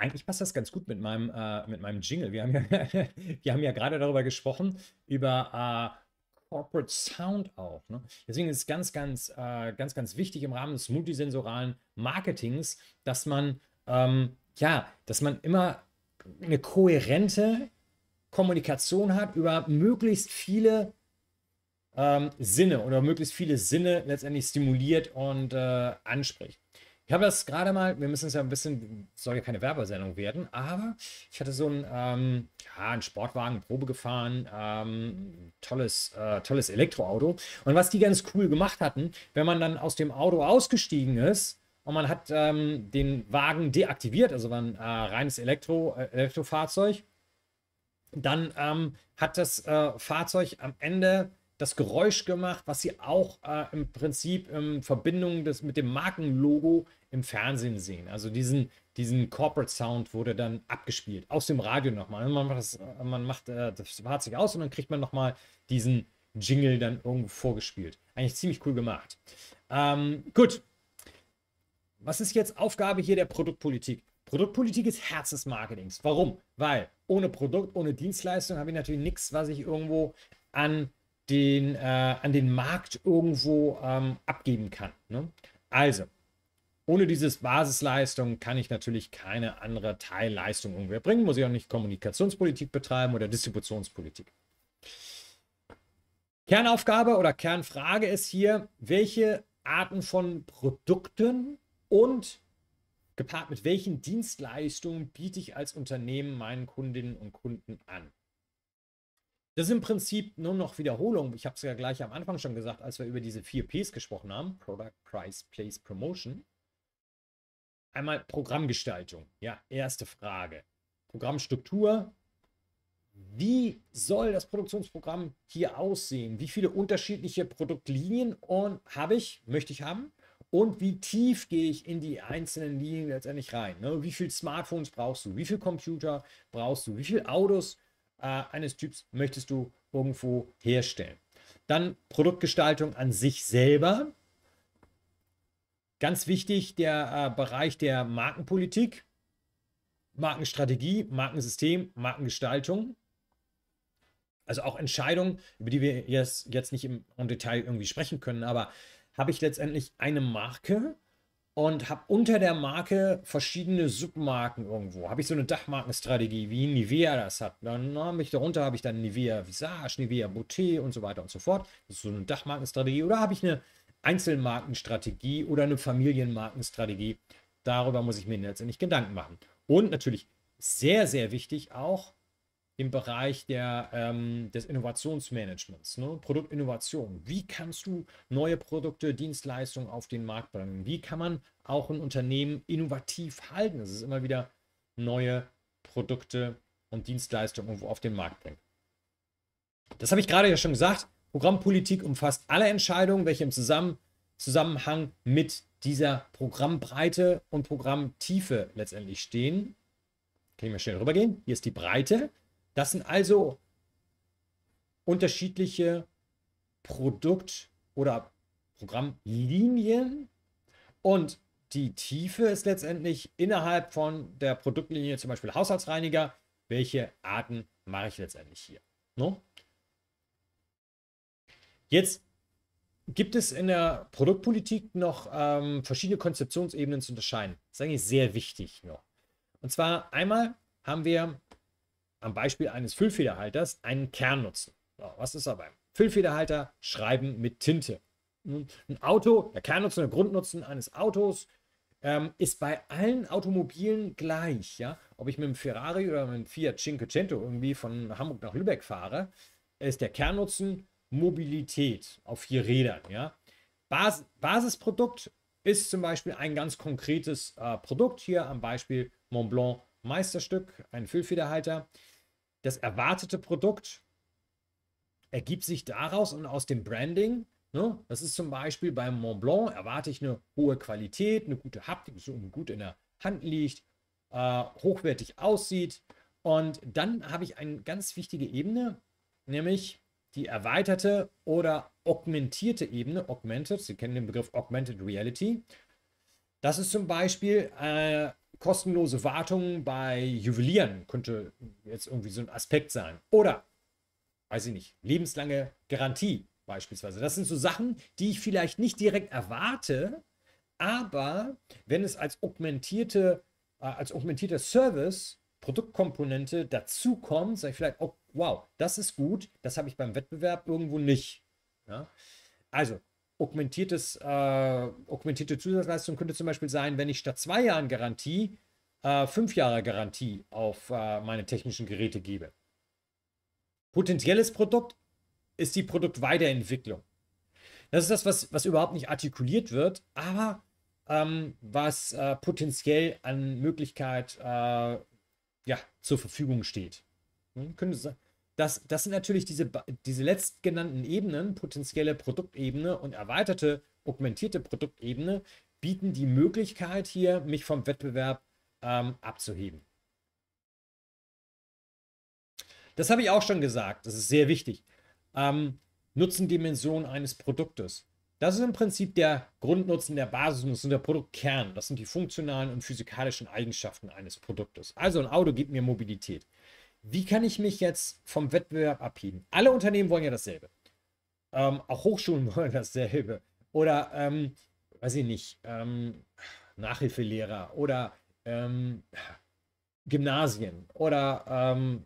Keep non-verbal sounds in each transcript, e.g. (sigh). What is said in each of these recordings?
Eigentlich passt das ganz gut mit meinem, äh, mit meinem Jingle. Wir haben ja, (laughs) ja gerade darüber gesprochen, über äh, Corporate Sound auch. Ne? Deswegen ist es ganz, ganz, äh, ganz, ganz wichtig im Rahmen des multisensoralen Marketings, dass man, ähm, ja, dass man immer eine kohärente Kommunikation hat über möglichst viele ähm, Sinne oder möglichst viele Sinne letztendlich stimuliert und äh, anspricht. Ich habe das gerade mal, wir müssen es ja ein bisschen, soll ja keine Werbesendung werden, aber ich hatte so ein, ähm, ja, einen Sportwagen, Probe gefahren, ähm, tolles, äh, tolles Elektroauto. Und was die ganz cool gemacht hatten, wenn man dann aus dem Auto ausgestiegen ist, und man hat ähm, den Wagen deaktiviert, also war ein äh, reines Elektro, äh, Elektrofahrzeug. Dann ähm, hat das äh, Fahrzeug am Ende das Geräusch gemacht, was sie auch äh, im Prinzip in ähm, Verbindung des, mit dem Markenlogo im Fernsehen sehen. Also diesen, diesen Corporate Sound wurde dann abgespielt, aus dem Radio nochmal. Man macht, das, äh, man macht äh, das Fahrzeug aus und dann kriegt man nochmal diesen Jingle dann irgendwo vorgespielt. Eigentlich ziemlich cool gemacht. Ähm, gut. Was ist jetzt Aufgabe hier der Produktpolitik? Produktpolitik ist Herz des Marketings. Warum? Weil ohne Produkt, ohne Dienstleistung habe ich natürlich nichts, was ich irgendwo an den, äh, an den Markt irgendwo ähm, abgeben kann. Ne? Also, ohne diese Basisleistung kann ich natürlich keine andere Teilleistung irgendwie erbringen. Muss ich auch nicht Kommunikationspolitik betreiben oder Distributionspolitik. Kernaufgabe oder Kernfrage ist hier, welche Arten von Produkten und gepaart mit welchen Dienstleistungen biete ich als Unternehmen meinen Kundinnen und Kunden an? Das ist im Prinzip nur noch Wiederholung. Ich habe es ja gleich am Anfang schon gesagt, als wir über diese vier Ps gesprochen haben: Product, Price, Place, Promotion. Einmal Programmgestaltung. Ja, erste Frage. Programmstruktur. Wie soll das Produktionsprogramm hier aussehen? Wie viele unterschiedliche Produktlinien habe ich, möchte ich haben? Und wie tief gehe ich in die einzelnen Linien letztendlich rein? Ne? Wie viele Smartphones brauchst du? Wie viele Computer brauchst du? Wie viele Autos brauchst äh, eines Typs möchtest du irgendwo herstellen. Dann Produktgestaltung an sich selber. Ganz wichtig der äh, Bereich der Markenpolitik, Markenstrategie, Markensystem, Markengestaltung. Also auch Entscheidungen, über die wir jetzt, jetzt nicht im, im Detail irgendwie sprechen können, aber habe ich letztendlich eine Marke, und habe unter der Marke verschiedene Submarken irgendwo. Habe ich so eine Dachmarkenstrategie, wie Nivea das hat. Dann habe ich darunter habe ich dann Nivea Visage, Nivea Beauté und so weiter und so fort. Das ist so eine Dachmarkenstrategie. Oder habe ich eine Einzelmarkenstrategie oder eine Familienmarkenstrategie? Darüber muss ich mir letztendlich Gedanken machen. Und natürlich sehr, sehr wichtig auch, im Bereich der, ähm, des Innovationsmanagements, ne? Produktinnovation. Wie kannst du neue Produkte, Dienstleistungen auf den Markt bringen? Wie kann man auch ein Unternehmen innovativ halten, dass ist immer wieder neue Produkte und Dienstleistungen irgendwo auf den Markt bringen. Das habe ich gerade ja schon gesagt. Programmpolitik umfasst alle Entscheidungen, welche im Zusammen Zusammenhang mit dieser Programmbreite und Programmtiefe letztendlich stehen. Kann ich mal schnell rübergehen? Hier ist die Breite. Das sind also unterschiedliche Produkt- oder Programmlinien und die Tiefe ist letztendlich innerhalb von der Produktlinie, zum Beispiel Haushaltsreiniger, welche Arten mache ich letztendlich hier. No? Jetzt gibt es in der Produktpolitik noch ähm, verschiedene Konzeptionsebenen zu unterscheiden. Das ist eigentlich sehr wichtig noch. Und zwar einmal haben wir am Beispiel eines Füllfederhalters einen Kern nutzen. So, was ist dabei? Füllfederhalter schreiben mit Tinte. Hm? Ein Auto, der Kernnutzen, der Grundnutzen eines Autos ähm, ist bei allen Automobilen gleich. Ja? Ob ich mit einem Ferrari oder mit einem Fiat Cinquecento irgendwie von Hamburg nach Lübeck fahre, ist der Kernnutzen Mobilität auf vier Rädern. Ja? Bas Basisprodukt ist zum Beispiel ein ganz konkretes äh, Produkt hier am Beispiel Mont Blanc Meisterstück, ein Füllfederhalter das erwartete Produkt ergibt sich daraus und aus dem Branding. Ne? Das ist zum Beispiel beim Mont Blanc, erwarte ich eine hohe Qualität, eine gute Haptik, so gut in der Hand liegt, äh, hochwertig aussieht. Und dann habe ich eine ganz wichtige Ebene, nämlich die erweiterte oder augmentierte Ebene, augmented, Sie kennen den Begriff augmented reality. Das ist zum Beispiel äh, kostenlose Wartung bei Juwelieren könnte jetzt irgendwie so ein Aspekt sein. Oder, weiß ich nicht, lebenslange Garantie beispielsweise. Das sind so Sachen, die ich vielleicht nicht direkt erwarte, aber wenn es als augmentierte, äh, als augmentierter Service Produktkomponente dazu kommt, sage ich vielleicht, oh, wow, das ist gut, das habe ich beim Wettbewerb irgendwo nicht. Ja? Also, augmentiertes, äh, augmentierte Zusatzleistung könnte zum Beispiel sein, wenn ich statt zwei Jahren Garantie äh, fünf Jahre Garantie auf äh, meine technischen Geräte gebe. Potenzielles Produkt ist die Produktweiterentwicklung. Das ist das, was, was überhaupt nicht artikuliert wird, aber ähm, was äh, potenziell an Möglichkeit äh, ja, zur Verfügung steht. Hm? Könnte sein das, das sind natürlich diese, diese letztgenannten Ebenen, potenzielle Produktebene und erweiterte, augmentierte Produktebene, bieten die Möglichkeit hier, mich vom Wettbewerb ähm, abzuheben. Das habe ich auch schon gesagt, das ist sehr wichtig. Ähm, Nutzendimension eines Produktes. Das ist im Prinzip der Grundnutzen, der Basisnutzen, der Produktkern. Das sind die funktionalen und physikalischen Eigenschaften eines Produktes. Also ein Auto gibt mir Mobilität wie kann ich mich jetzt vom Wettbewerb abheben? Alle Unternehmen wollen ja dasselbe. Ähm, auch Hochschulen (laughs) wollen dasselbe. Oder, ähm, weiß ich nicht, ähm, Nachhilfelehrer oder ähm, Gymnasien oder ähm,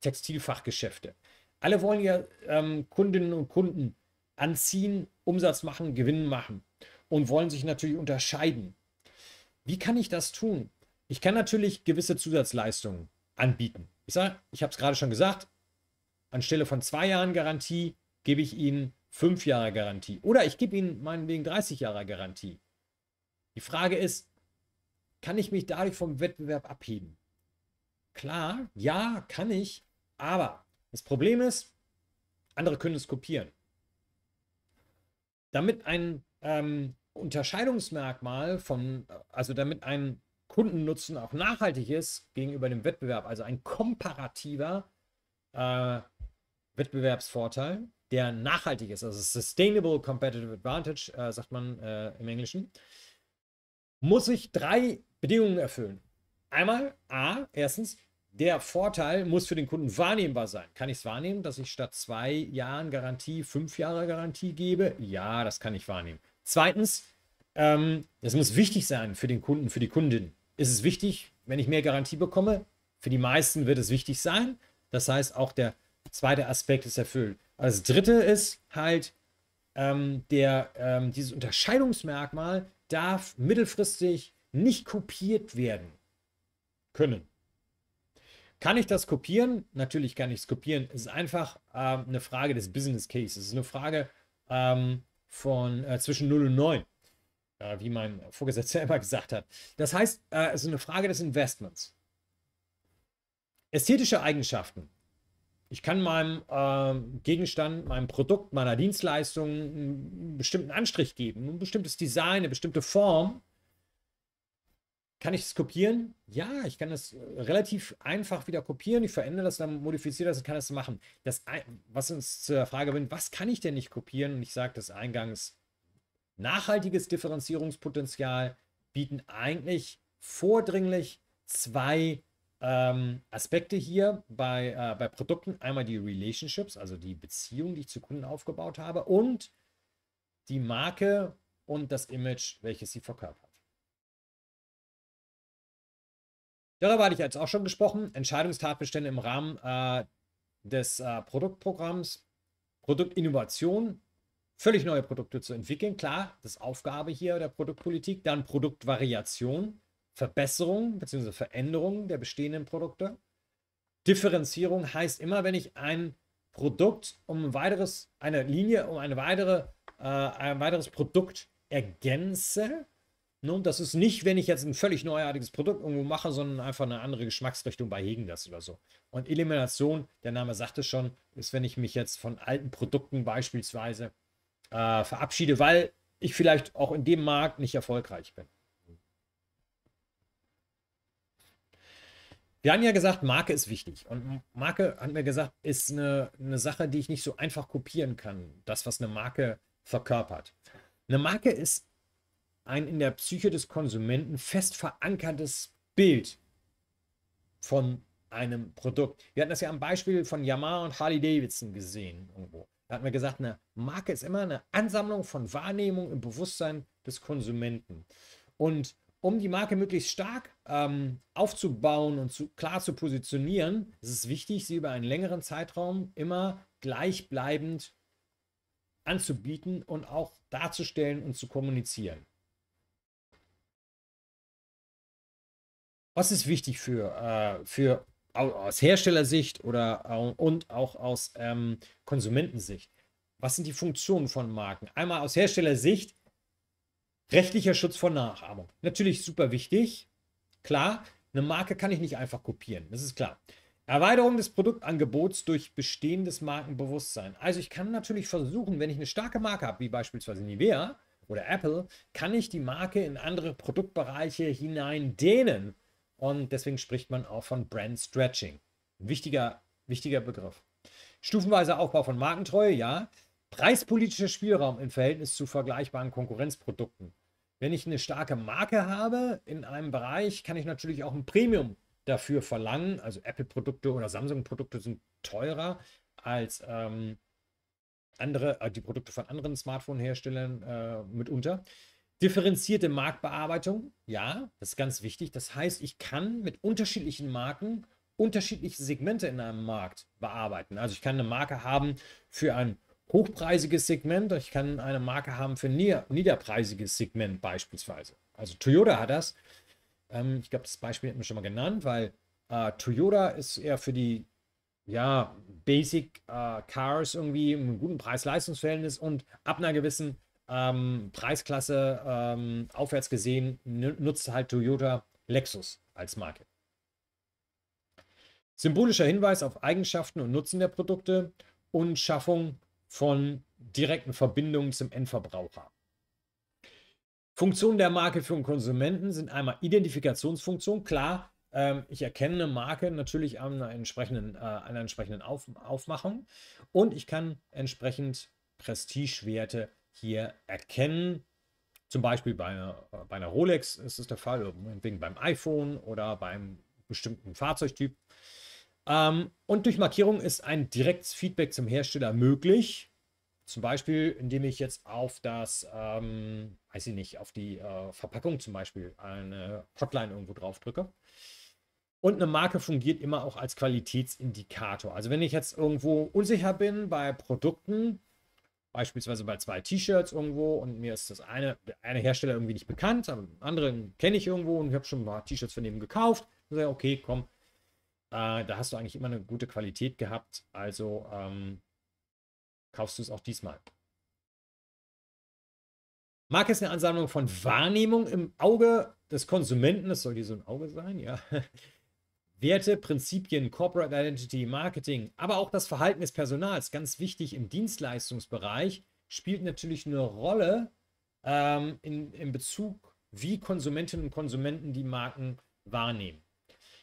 Textilfachgeschäfte. Alle wollen ja ähm, Kundinnen und Kunden anziehen, Umsatz machen, Gewinn machen und wollen sich natürlich unterscheiden. Wie kann ich das tun? Ich kann natürlich gewisse Zusatzleistungen anbieten. Ich sage, ich habe es gerade schon gesagt, anstelle von zwei Jahren Garantie gebe ich Ihnen fünf Jahre Garantie. Oder ich gebe Ihnen meinetwegen 30 Jahre Garantie. Die Frage ist, kann ich mich dadurch vom Wettbewerb abheben? Klar, ja, kann ich, aber das Problem ist, andere können es kopieren. Damit ein ähm, Unterscheidungsmerkmal von, also damit ein Kundennutzen auch nachhaltig ist gegenüber dem Wettbewerb, also ein komparativer äh, Wettbewerbsvorteil, der nachhaltig ist, also Sustainable Competitive Advantage, äh, sagt man äh, im Englischen, muss ich drei Bedingungen erfüllen. Einmal, a, erstens, der Vorteil muss für den Kunden wahrnehmbar sein. Kann ich es wahrnehmen, dass ich statt zwei Jahren Garantie fünf Jahre Garantie gebe? Ja, das kann ich wahrnehmen. Zweitens, ähm, es ähm, muss wichtig sein für den Kunden, für die Kundin ist es wichtig, wenn ich mehr Garantie bekomme. Für die meisten wird es wichtig sein. Das heißt, auch der zweite Aspekt ist erfüllt. Also das dritte ist halt, ähm, der, ähm, dieses Unterscheidungsmerkmal darf mittelfristig nicht kopiert werden können. Kann ich das kopieren? Natürlich kann ich es kopieren. Es ist einfach ähm, eine Frage des Business Cases. Es ist eine Frage ähm, von äh, zwischen 0 und 9 äh, wie mein Vorgesetzter (laughs) immer gesagt hat. Das heißt, äh, es ist eine Frage des Investments. Ästhetische Eigenschaften. Ich kann meinem äh, Gegenstand, meinem Produkt, meiner Dienstleistung einen bestimmten Anstrich geben, ein bestimmtes Design, eine bestimmte Form. Kann ich es kopieren? Ja, ich kann es äh, relativ einfach wieder kopieren. Ich verändere das, dann modifiziere das und kann es machen. Das, was uns zur Frage bringt, was kann ich denn nicht kopieren? Und ich sage das eingangs, nachhaltiges Differenzierungspotenzial bieten eigentlich vordringlich zwei ähm, Aspekte hier bei, äh, bei Produkten. Einmal die Relationships, also die Beziehung, die ich zu Kunden aufgebaut habe und die Marke und das Image, welches sie verkörpert. Darüber hatte ich jetzt auch schon gesprochen. Entscheidungstatbestände im Rahmen äh, des äh, Produktprogramms. Produktinnovation völlig neue Produkte zu entwickeln. Klar, das ist Aufgabe hier der Produktpolitik. Dann Produktvariation, Verbesserung bzw. Veränderung der bestehenden Produkte. Differenzierung heißt immer, wenn ich ein Produkt um ein weiteres, eine Linie um eine weitere, äh, ein weiteres Produkt ergänze. Nun, das ist nicht, wenn ich jetzt ein völlig neuartiges Produkt irgendwo mache, sondern einfach eine andere Geschmacksrichtung bei Hegen das oder so. Und Elimination, der Name sagt es schon, ist, wenn ich mich jetzt von alten Produkten beispielsweise äh, verabschiede, weil ich vielleicht auch in dem Markt nicht erfolgreich bin. Wir haben ja gesagt, Marke ist wichtig. Und Marke, haben wir gesagt, ist eine, eine Sache, die ich nicht so einfach kopieren kann. Das, was eine Marke verkörpert. Eine Marke ist ein in der Psyche des Konsumenten fest verankertes Bild von einem Produkt. Wir hatten das ja am Beispiel von Yamaha und Harley Davidson gesehen. Irgendwo. Da hat man gesagt, eine Marke ist immer eine Ansammlung von Wahrnehmung im Bewusstsein des Konsumenten. Und um die Marke möglichst stark ähm, aufzubauen und zu, klar zu positionieren, ist es wichtig, sie über einen längeren Zeitraum immer gleichbleibend anzubieten und auch darzustellen und zu kommunizieren. Was ist wichtig für, äh, für aus Herstellersicht oder und auch aus ähm, Konsumentensicht. Was sind die Funktionen von Marken? Einmal aus Herstellersicht rechtlicher Schutz vor Nachahmung. Natürlich super wichtig. Klar, eine Marke kann ich nicht einfach kopieren, das ist klar. Erweiterung des Produktangebots durch bestehendes Markenbewusstsein. Also ich kann natürlich versuchen, wenn ich eine starke Marke habe, wie beispielsweise Nivea oder Apple, kann ich die Marke in andere Produktbereiche hinein dehnen und deswegen spricht man auch von Brand Stretching. wichtiger, wichtiger Begriff. Stufenweiser Aufbau von Markentreue, ja. Preispolitischer Spielraum im Verhältnis zu vergleichbaren Konkurrenzprodukten. Wenn ich eine starke Marke habe in einem Bereich, kann ich natürlich auch ein Premium dafür verlangen. Also Apple-Produkte oder Samsung-Produkte sind teurer als ähm, andere, äh, die Produkte von anderen Smartphone-Herstellern äh, mitunter. Differenzierte Marktbearbeitung, ja, das ist ganz wichtig. Das heißt, ich kann mit unterschiedlichen Marken unterschiedliche Segmente in einem Markt bearbeiten. Also ich kann eine Marke haben für ein hochpreisiges Segment, ich kann eine Marke haben für ein niederpreisiges Segment beispielsweise. Also Toyota hat das. Ähm, ich glaube, das Beispiel hat man schon mal genannt, weil äh, Toyota ist eher für die ja, Basic äh, Cars irgendwie im guten Preis-Leistungsverhältnis und ab einer gewissen ähm, Preisklasse ähm, aufwärts gesehen nutzt halt Toyota Lexus als Marke. Symbolischer Hinweis auf Eigenschaften und Nutzen der Produkte und Schaffung von direkten Verbindungen zum Endverbraucher. Funktionen der Marke für den Konsumenten sind einmal Identifikationsfunktion. Klar, ähm, ich erkenne eine Marke natürlich an einer entsprechenden, äh, einer entsprechenden Auf Aufmachung und ich kann entsprechend Prestigewerte hier erkennen. Zum Beispiel bei einer, bei einer Rolex ist es der Fall, wegen beim iPhone oder beim bestimmten Fahrzeugtyp. Ähm, und durch Markierung ist ein direktes Feedback zum Hersteller möglich. Zum Beispiel, indem ich jetzt auf das, ähm, weiß ich nicht, auf die äh, Verpackung zum Beispiel eine Hotline irgendwo drauf drücke. Und eine Marke fungiert immer auch als Qualitätsindikator. Also wenn ich jetzt irgendwo unsicher bin bei Produkten, beispielsweise bei zwei T-Shirts irgendwo und mir ist das eine, eine Hersteller irgendwie nicht bekannt, aber den anderen kenne ich irgendwo und ich habe schon ein paar T-Shirts von dem gekauft. Und sage, okay, komm, äh, da hast du eigentlich immer eine gute Qualität gehabt, also ähm, kaufst du es auch diesmal. Marke ist eine Ansammlung von Wahrnehmung im Auge des Konsumenten, das soll hier so ein Auge sein, ja, Werte, Prinzipien, Corporate Identity, Marketing, aber auch das Verhalten des Personals, ganz wichtig im Dienstleistungsbereich, spielt natürlich eine Rolle ähm, in, in Bezug, wie Konsumentinnen und Konsumenten die Marken wahrnehmen.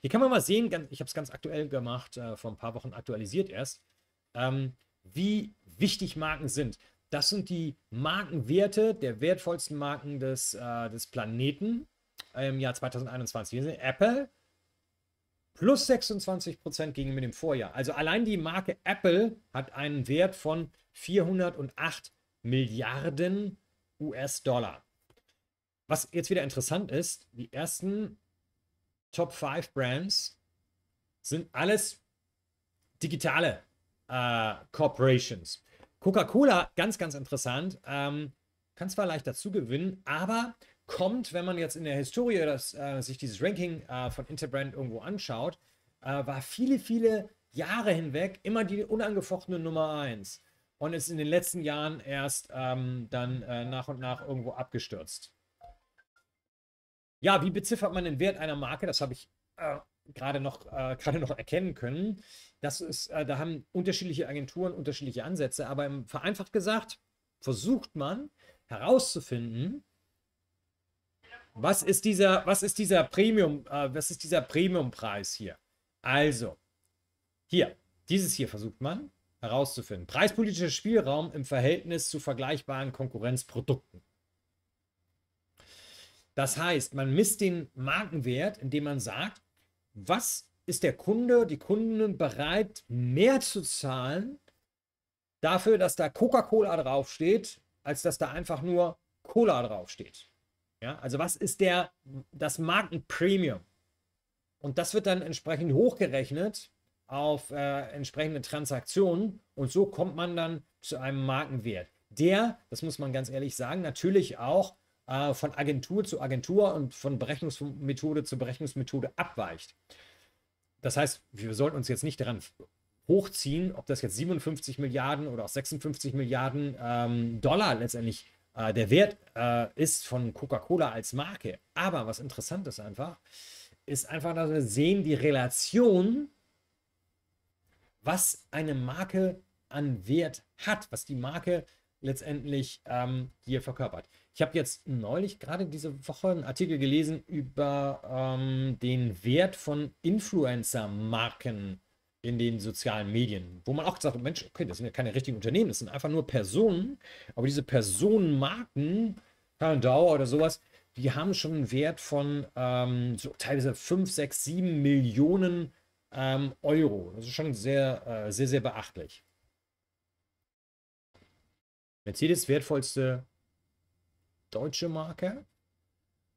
Hier kann man mal sehen, ganz, ich habe es ganz aktuell gemacht, äh, vor ein paar Wochen aktualisiert erst, ähm, wie wichtig Marken sind. Das sind die Markenwerte der wertvollsten Marken des, äh, des Planeten im Jahr 2021. Hier sind Apple, Plus 26 Prozent gegenüber dem Vorjahr. Also allein die Marke Apple hat einen Wert von 408 Milliarden US-Dollar. Was jetzt wieder interessant ist, die ersten Top 5 Brands sind alles digitale äh, Corporations. Coca-Cola, ganz, ganz interessant, ähm, kann zwar leicht dazu gewinnen, aber kommt, wenn man jetzt in der Historie das, äh, sich dieses Ranking äh, von Interbrand irgendwo anschaut, äh, war viele, viele Jahre hinweg immer die unangefochtene Nummer 1 und ist in den letzten Jahren erst ähm, dann äh, nach und nach irgendwo abgestürzt. Ja, wie beziffert man den Wert einer Marke? Das habe ich äh, gerade noch, äh, (laughs) gerade noch erkennen können. Das ist, da haben unterschiedliche Agenturen unterschiedliche Ansätze, aber vereinfacht gesagt versucht man herauszufinden, was ist dieser, was ist dieser Premium, äh, was ist dieser Premium-Preis hier? Also, hier, dieses hier versucht man herauszufinden. Preispolitischer Spielraum im Verhältnis zu vergleichbaren Konkurrenzprodukten. Das heißt, man misst den Markenwert, indem man sagt, was ist der Kunde, die Kunden bereit, mehr zu zahlen dafür, dass da Coca-Cola draufsteht, als dass da einfach nur Cola draufsteht. Ja, also was ist der, das Markenpremium? Und das wird dann entsprechend hochgerechnet auf äh, entsprechende Transaktionen und so kommt man dann zu einem Markenwert, der, das muss man ganz ehrlich sagen, natürlich auch äh, von Agentur zu Agentur und von Berechnungsmethode zu Berechnungsmethode abweicht. Das heißt, wir sollten uns jetzt nicht daran hochziehen, ob das jetzt 57 Milliarden oder auch 56 Milliarden ähm, Dollar letztendlich äh, der Wert äh, ist von Coca-Cola als Marke. Aber was interessant ist einfach, ist einfach, dass wir sehen die Relation, was eine Marke an Wert hat, was die Marke letztendlich ähm, hier verkörpert. Ich habe jetzt neulich gerade diese Woche einen Artikel gelesen über ähm, den Wert von Influencer-Marken in den sozialen Medien, wo man auch gesagt hat, Mensch, okay, das sind ja keine richtigen Unternehmen, das sind einfach nur Personen, aber diese Personenmarken, Karl Dauer oder sowas, die haben schon einen Wert von ähm, so teilweise 5, 6, 7 Millionen ähm, Euro. Das ist schon sehr, äh, sehr, sehr beachtlich. Mercedes wertvollste deutsche Marke.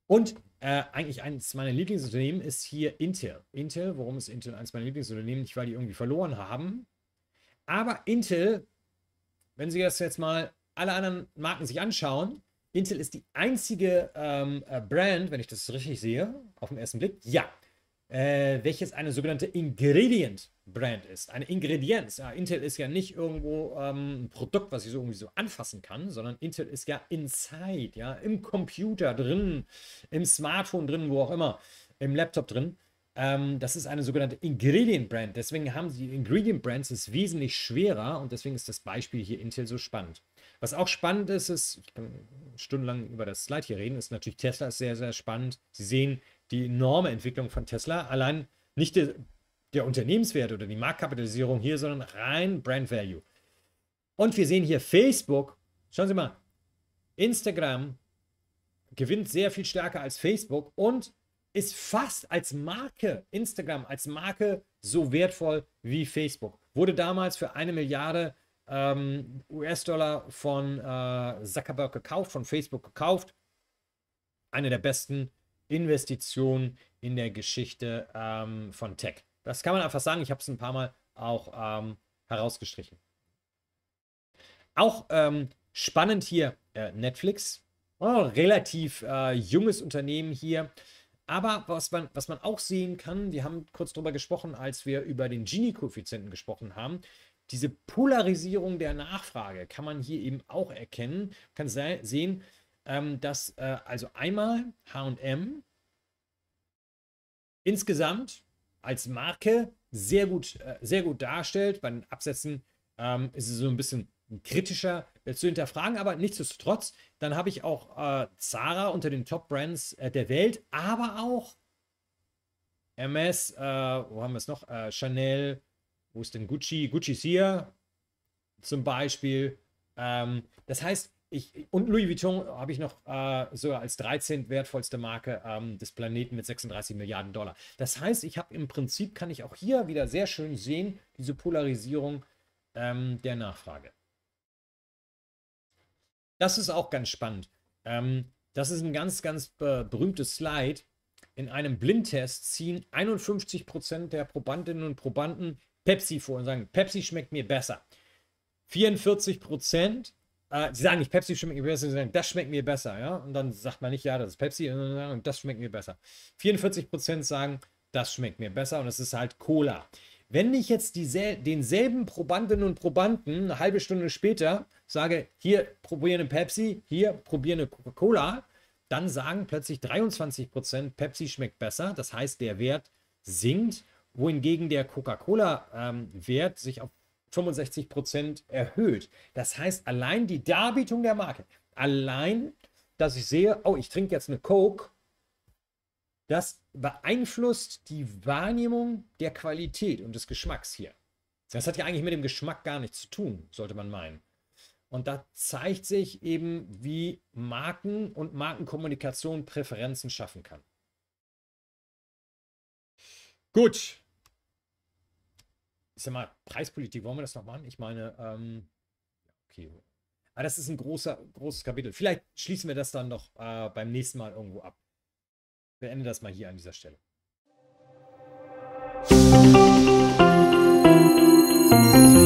Und äh, eigentlich eines meiner Lieblingsunternehmen ist hier Intel. Intel, warum ist Intel eines meiner Lieblingsunternehmen? Nicht, weil die irgendwie verloren haben. Aber Intel, wenn Sie das jetzt mal alle anderen Marken sich anschauen, Intel ist die einzige ähm, äh, Brand, wenn ich das richtig sehe, auf den ersten Blick, ja, äh, welches eine sogenannte Ingredient Brand ist. Eine Ingredienz. Ja, Intel ist ja nicht irgendwo ähm, ein Produkt, was ich so irgendwie so anfassen kann, sondern Intel ist ja inside, ja, im Computer drin, im Smartphone drin, wo auch immer, im Laptop drin. Ähm, das ist eine sogenannte Ingredient Brand. Deswegen haben sie Ingredient Brands es wesentlich schwerer und deswegen ist das Beispiel hier Intel so spannend. Was auch spannend ist, ist, ich kann stundenlang über das Slide hier reden, ist natürlich Tesla ist sehr, sehr spannend. Sie sehen, die enorme Entwicklung von Tesla. Allein nicht der, der Unternehmenswert oder die Marktkapitalisierung hier, sondern rein Brand Value. Und wir sehen hier Facebook. Schauen Sie mal, Instagram gewinnt sehr viel stärker als Facebook und ist fast als Marke, Instagram als Marke so wertvoll wie Facebook. Wurde damals für eine Milliarde ähm, US-Dollar von äh, Zuckerberg gekauft, von Facebook gekauft. Eine der besten Investition in der Geschichte ähm, von Tech. Das kann man einfach sagen. Ich habe es ein paar Mal auch ähm, herausgestrichen. Auch ähm, spannend hier äh, Netflix. Oh, relativ äh, junges Unternehmen hier. Aber was man, was man auch sehen kann, wir haben kurz darüber gesprochen, als wir über den Gini-Koeffizienten gesprochen haben. Diese Polarisierung der Nachfrage kann man hier eben auch erkennen. Man kann sehen, ähm, dass äh, also einmal HM insgesamt als Marke sehr gut, äh, sehr gut darstellt. Bei den Absätzen ähm, ist es so ein bisschen kritischer äh, zu hinterfragen, aber nichtsdestotrotz, dann habe ich auch äh, Zara unter den Top-Brands äh, der Welt, aber auch MS, äh, wo haben wir es noch? Äh, Chanel, wo ist denn Gucci? Gucci ist hier zum Beispiel. Ähm, das heißt, ich, und Louis Vuitton habe ich noch äh, sogar als 13 wertvollste Marke ähm, des Planeten mit 36 Milliarden Dollar. Das heißt, ich habe im Prinzip, kann ich auch hier wieder sehr schön sehen, diese Polarisierung ähm, der Nachfrage. Das ist auch ganz spannend. Ähm, das ist ein ganz, ganz äh, berühmtes Slide. In einem Blindtest ziehen 51% der Probandinnen und Probanden Pepsi vor und sagen, Pepsi schmeckt mir besser. 44% Prozent äh, sie sagen nicht, Pepsi schmeckt mir besser, sie sagen, das schmeckt mir besser, ja. Und dann sagt man nicht, ja, das ist Pepsi, und das schmeckt mir besser. 44% sagen, das schmeckt mir besser und es ist halt Cola. Wenn ich jetzt diesel denselben Probandinnen und Probanden eine halbe Stunde später sage, hier probiere eine Pepsi, hier probiere eine Coca-Cola, dann sagen plötzlich 23% Pepsi schmeckt besser. Das heißt, der Wert sinkt, wohingegen der Coca-Cola-Wert ähm, sich auf 65 Prozent erhöht. Das heißt, allein die Darbietung der Marke, allein, dass ich sehe, oh, ich trinke jetzt eine Coke, das beeinflusst die Wahrnehmung der Qualität und des Geschmacks hier. Das hat ja eigentlich mit dem Geschmack gar nichts zu tun, sollte man meinen. Und da zeigt sich eben, wie Marken und Markenkommunikation Präferenzen schaffen kann. Gut, ich sag mal, Preispolitik, wollen wir das noch machen? Ich meine, ähm, okay. Aber ah, das ist ein großer, großes Kapitel. Vielleicht schließen wir das dann noch äh, beim nächsten Mal irgendwo ab. Ich beende das mal hier an dieser Stelle. Musik